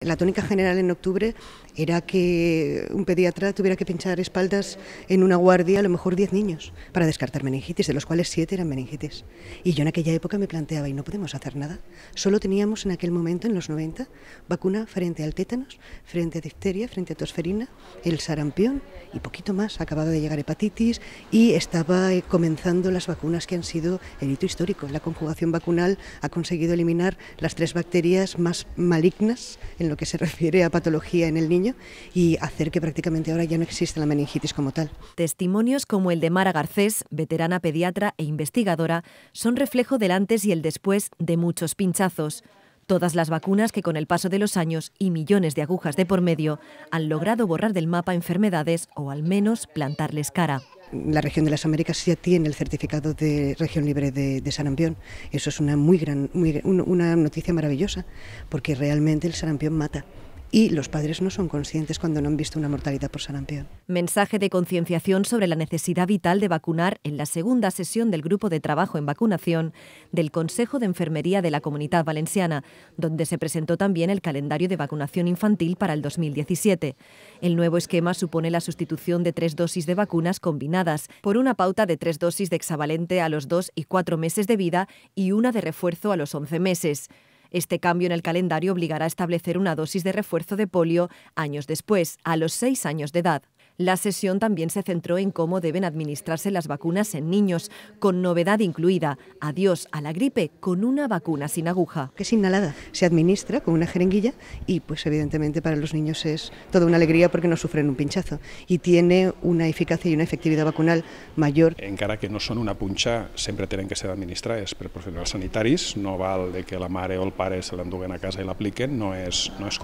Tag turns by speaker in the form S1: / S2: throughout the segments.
S1: La tónica general en octubre era que un pediatra tuviera que pinchar espaldas en una guardia, a lo mejor 10 niños, para descartar meningitis, de los cuales 7 eran meningitis. Y yo en aquella época me planteaba, y no podemos hacer nada. Solo teníamos en aquel momento, en los 90, vacuna frente al tétanos, frente a difteria, frente a tosferina, el sarampión y poquito más. Acababa de llegar hepatitis y estaba eh, comenzando las vacunas que han sido el hito histórico. La conjugación vacunal ha conseguido eliminar las tres bacterias más malignas en lo que se refiere a patología en el niño y hacer que prácticamente ahora ya no exista la meningitis como tal.
S2: Testimonios como el de Mara Garcés, veterana pediatra e investigadora, son reflejo del antes y el después de muchos pinchazos. Todas las vacunas que con el paso de los años y millones de agujas de por medio han logrado borrar del mapa enfermedades o al menos plantarles cara
S1: la región de las Américas ya tiene el certificado de región libre de, sarampión. Eso es una muy gran, una noticia maravillosa, porque realmente el sarampión mata y los padres no son conscientes cuando no han visto una mortalidad por sarampión.
S2: Mensaje de concienciación sobre la necesidad vital de vacunar en la segunda sesión del grupo de trabajo en vacunación del Consejo de Enfermería de la Comunidad Valenciana, donde se presentó también el calendario de vacunación infantil para el 2017. El nuevo esquema supone la sustitución de tres dosis de vacunas combinadas por una pauta de tres dosis de hexavalente a los dos y cuatro meses de vida y una de refuerzo a los once meses. Este cambio en el calendario obligará a establecer una dosis de refuerzo de polio años después, a los seis años de edad. La sesión también se centró en cómo deben administrarse las vacunas en niños, con novedad incluida, adiós a la gripe, con una vacuna sin aguja. Que es inhalada, se
S1: administra con una jeringuilla y pues evidentemente para los niños es toda una alegría porque no sufren un pinchazo y tiene una eficacia y una efectividad vacunal mayor.
S3: En cara que no son una puncha, siempre tienen que ser administradas por profesionales sanitaris, no vale que la madre o el pare se la l'enduguen a casa y la no es no es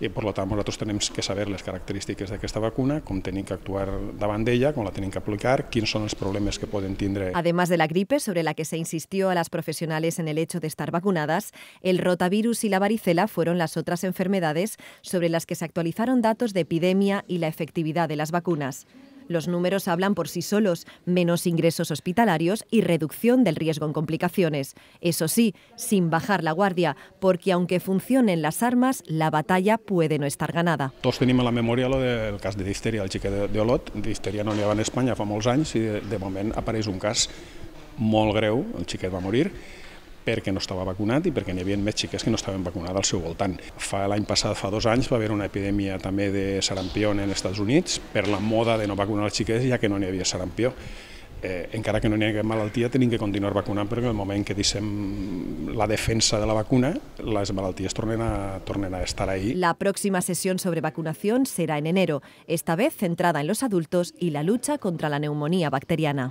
S3: y Por lo tanto, nosotros tenemos que saber las características de esta vacuna, cómo tienen que actuar la ella, cómo la tienen que aplicar, ¿Quiénes son los problemas que pueden tindre.
S2: Además de la gripe, sobre la que se insistió a las profesionales en el hecho de estar vacunadas, el rotavirus y la varicela fueron las otras enfermedades sobre las que se actualizaron datos de epidemia y la efectividad de las vacunas. Los números hablan por sí solos, menos ingresos hospitalarios y reducción del riesgo en complicaciones. Eso sí, sin bajar la guardia, porque aunque funcionen las armas, la batalla puede no estar ganada.
S3: Todos tenemos la memoria lo del caso de difteria, el olot Olot. Disteria no lleva en España, fa molts anys y de, momento aparece un caso molt greu, el xiquet va morir, perquè no estava vacunat i perquè n'hi havia més xiquets que no estaven vacunats al seu voltant. Fa L'any passat, fa dos anys, va haver una epidèmia també de sarampió en els Estats Units per la moda de no vacunar els xiquets ja que no n'hi havia sarampió. Eh, encara que no n'hi hagi malaltia, tenim que continuar vacunant perquè en el moment que dissem la defensa de la vacuna, les malalties tornen a, tornen a estar ahí.
S2: La pròxima sessió sobre vacunació serà en enero, esta vez centrada en los adultos i la lucha contra la pneumonia bacteriana.